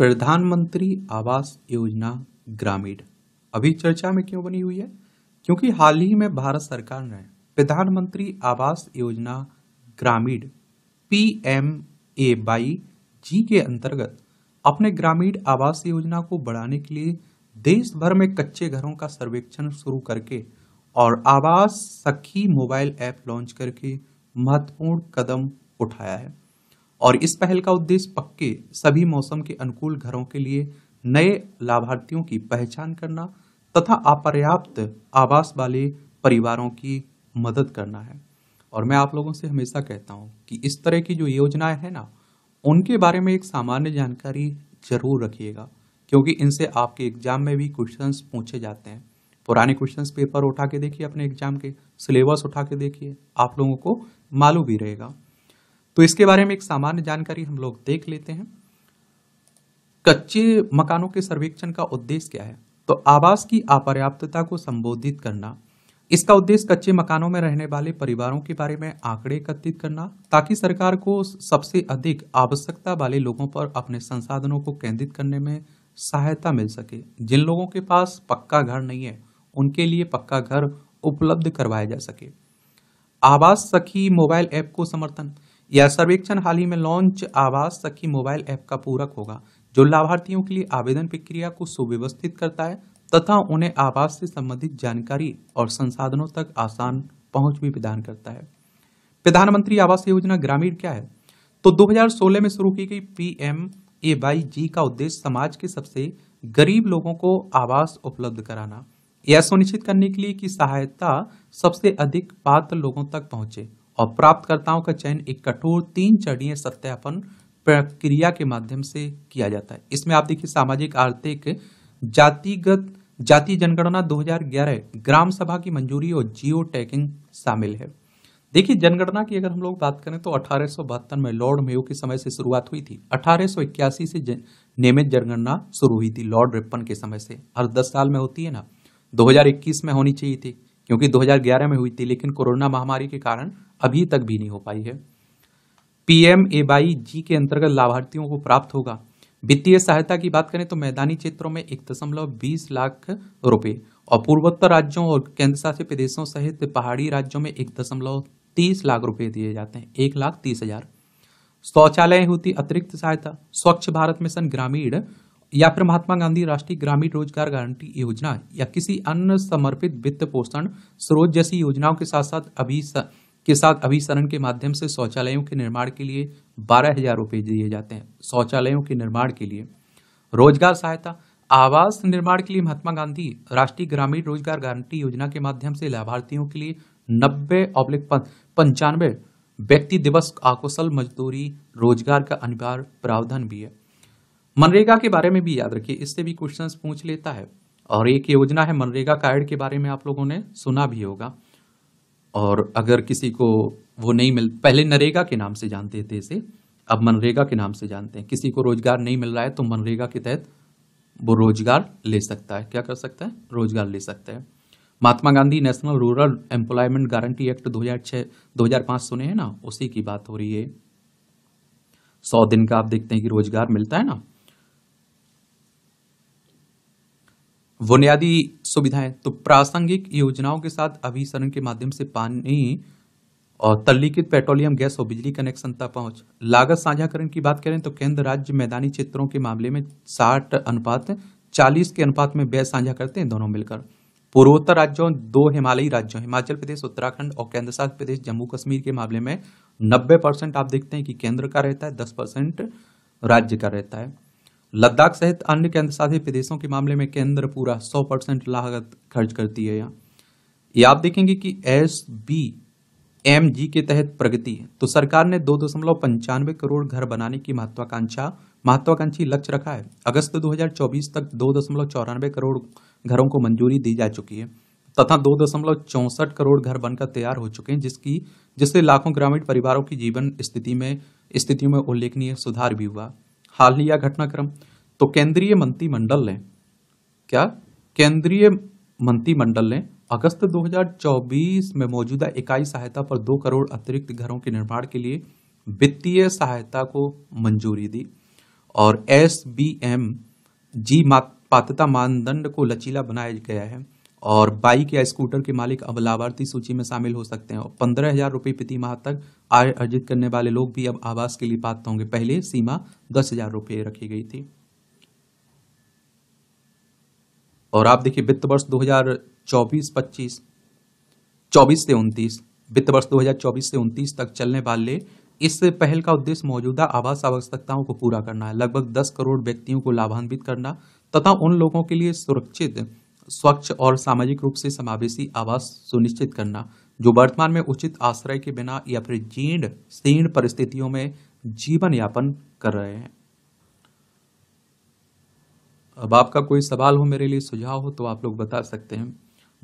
प्रधानमंत्री आवास योजना ग्रामीण अभी चर्चा में क्यों बनी हुई है क्योंकि हाल ही में भारत सरकार ने प्रधानमंत्री आवास योजना ग्रामीण P M A Y G के अंतर्गत अपने ग्रामीण आवास योजना को बढ़ाने के लिए देश भर में कच्चे घरों का सर्वेक्षण शुरू करके और आवास सखी मोबाइल ऐप लॉन्च करके महत्वपूर्ण कदम उठाया है और इस पहल का उद्देश्य पक्के सभी मौसम के अनुकूल घरों के लिए नए लाभार्थियों की पहचान करना तथा अपर्याप्त आवास वाले परिवारों की मदद करना है और मैं आप लोगों से हमेशा कहता हूँ कि इस तरह की जो योजनाएं हैं ना उनके बारे में एक सामान्य जानकारी जरूर रखिएगा क्योंकि इनसे आपके एग्जाम में भी क्वेश्चंस पूछे जाते हैं पुराने क्वेश्चंस पेपर उठा के देखिए अपने एग्जाम के सिलेबस उठा के देखिए आप लोगों को मालूम भी रहेगा तो इसके बारे में एक सामान्य जानकारी हम लोग देख लेते हैं कच्चे मकानों के सर्वेक्षण का उद्देश्य क्या है तो आवास की अपर्याप्तता को संबोधित करना इसका उद्देश्य कच्चे मकानों में रहने वाले परिवारों के बारे में आंकड़े एकत्रित करना ताकि सरकार को सबसे अधिक आवश्यकता वाले लोगों पर अपने संसाधनों को केंद्रित करने में सहायता मिल सके जिन लोगों के पास पक्का घर नहीं है उनके लिए पक्का घर उपलब्ध करवाया जा सके आवास सखी मोबाइल ऐप को समर्थन यह सर्वेक्षण हाल ही में लॉन्च आवास सखी मोबाइल ऐप का पूरक होगा जो लाभार्थियों के लिए आवेदन प्रक्रिया को सुव्यवस्थित करता है तथा उन्हें आवास से संबंधित जानकारी और संसाधनों तक आसान पहुंच भी प्रदान करता है प्रधानमंत्री आवास योजना ग्रामीण क्या है तो 2016 में शुरू की गई P M A Y G का उद्देश्य समाज के सबसे गरीब लोगों को आवास उपलब्ध कराना यह सुनिश्चित करने के लिए कि सहायता सबसे अधिक पात्र लोगों तक पहुंचे और प्राप्तकर्ताओं का चयन एक कठोर तीन चरणीय सत्यापन प्रक्रिया के माध्यम से किया जाता है इसमें आप देखिए सामाजिक आर्थिक जातिगत जाति जनगणना 2011 ग्राम सभा की मंजूरी और जियो टैगिंग शामिल है देखिए जनगणना की अगर हम लोग बात करें तो अठारह में लॉर्ड मेयो के समय से शुरुआत हुई थी अठारह से नियमित जनगणना शुरू हुई थी लॉर्ड रिपन के समय से हर दस साल में होती है ना 2021 में होनी चाहिए थी क्योंकि 2011 में हुई थी लेकिन कोरोना महामारी के कारण अभी तक भी नहीं हो पाई है पीएम एबाई जी के अंतर्गत लाभार्थियों को प्राप्त होगा वित्तीय सहायता की बात करें तो मैदानी क्षेत्रों में एक दशमलव बीस लाख रुपए और पूर्वोत्तर राज्यों और केंद्र शासित प्रदेशों सहित पहाड़ी राज्यों में एक दशमलव तीस लाख रुपए दिए जाते हैं एक लाख तीस हजार शौचालय होती अतिरिक्त सहायता स्वच्छ भारत मिशन ग्रामीण या फिर महात्मा गांधी राष्ट्रीय ग्रामीण रोजगार गारंटी योजना या किसी अन्य समर्पित वित्त पोषण स्रोत जैसी योजनाओं के साथ साथ अभी सा, के साथ अभिसरण के माध्यम से शौचालयों के निर्माण के लिए बारह हजार रुपये दिए जाते हैं शौचालयों के निर्माण के लिए रोजगार सहायता आवास निर्माण के लिए महात्मा गांधी राष्ट्रीय ग्रामीण रोजगार गारंटी योजना के माध्यम से लाभार्थियों के लिए नब्बे ऑब्लिक पंचानवे व्यक्ति दिवस आकुशल मजदूरी रोजगार का अनिवार्य प्रावधान भी है मनरेगा के बारे में भी याद रखिए इससे भी क्वेश्चन पूछ लेता है और एक योजना है मनरेगा कार्ड के बारे में आप लोगों ने सुना भी होगा और अगर किसी को वो नहीं मिल पहले नरेगा के नाम से जानते थे इसे अब मनरेगा के नाम से जानते हैं किसी को रोजगार नहीं मिल रहा है तो मनरेगा के तहत वो रोजगार ले सकता है क्या कर सकता है रोजगार ले सकता है Mahatma Gandhi national rural employment guarantee act 2006 2005 सुने हैं ना उसी की बात हो रही है सौ दिन का आप देखते हैं कि रोजगार मिलता है ना बुनियादी सुविधाएं तो प्रासंगिक योजनाओं के साथ अभिसरण के माध्यम से पानी और तल्लीकृत पेट्रोलियम गैस और बिजली कनेक्शन तक पहुंच लागत साझाकरण की बात करें तो केंद्र राज्य मैदानी क्षेत्रों के मामले में साठ अनुपात चालीस के अनुपात में व्यय साझा करते हैं दोनों मिलकर पूर्वोत्तर राज्यों दो हिमालयी राज्यों हिमाचल प्रदेश उत्तराखंड और केंद्र शासित प्रदेश जम्मू कश्मीर के मामले में नब्बे परसेंट आप देखते हैं कि केंद्र का रहता है दस परसेंट राज्य का रहता है लद्दाख सहित अन्य केंद्र शासित प्रदेशों के मामले में केंद्र पूरा सौ परसेंट लागत खर्च करती है यहाँ ये आप देखेंगे कि एस बी एम जी के तहत प्रगति है तो सरकार ने दो दशमलव पंचानवे करोड़ घर बनाने की महत्वाकांक्षा महत्वाकांक्षी लक्ष्य रखा है अगस्त 2024 तक दो दशमलव चौरानवे करोड़ घरों को मंजूरी दी जा चुकी है तथा दो दशमलव चौंसठ करोड़ घर बनकर तैयार हो चुके हैं जिसकी जिससे लाखों ग्रामीण परिवारों की जीवन स्थिति में स्थितियों में उल्लेखनीय सुधार भी हुआ हाल ही यह घटनाक्रम तो केंद्रीय मंत्रिमंडल ने क्या केंद्रीय मंत्रिमंडल ने अगस्त 2024 में मौजूदा इकाई सहायता पर दो करोड़ अतिरिक्त घरों के निर्माण के लिए वित्तीय सहायता को मंजूरी दी और एस बी एम जी पात्रता मानदंड को लचीला बनाया गया है और बाइक या स्कूटर के मालिक अब लाभार्थी सूची में शामिल हो सकते हैं और पंद्रह हजार रुपये प्रति माह तक आय अर्जित करने वाले लोग भी अब आवास के लिए पात्र होंगे पहले सीमा दस हजार रुपये रखी गई थी और आप देखिए वित्त वर्ष 2024 पच्चीस 24 से 29 वित्त वर्ष 2024 से 29 तक चलने वाले इस पहल का उद्देश्य मौजूदा आवास आवश्यकताओं को पूरा करना है लगभग 10 करोड़ व्यक्तियों को लाभान्वित करना तथा उन लोगों के लिए सुरक्षित स्वच्छ और सामाजिक रूप से समावेशी आवास सुनिश्चित करना जो वर्तमान में उचित आश्रय के बिना या फिर जीर्ण सीर्ण परिस्थितियों में जीवन यापन कर रहे हैं अब आपका कोई सवाल हो मेरे लिए सुझाव हो तो आप लोग बता सकते हैं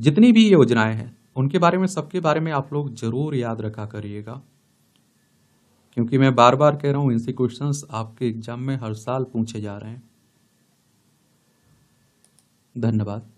जितनी भी योजनाएं हैं उनके बारे में सबके बारे में आप लोग जरूर याद रखा करिएगा क्योंकि मैं बार बार कह रहा हूं इनसे क्वेश्चन आपके एग्जाम में हर साल पूछे जा रहे हैं धन्यवाद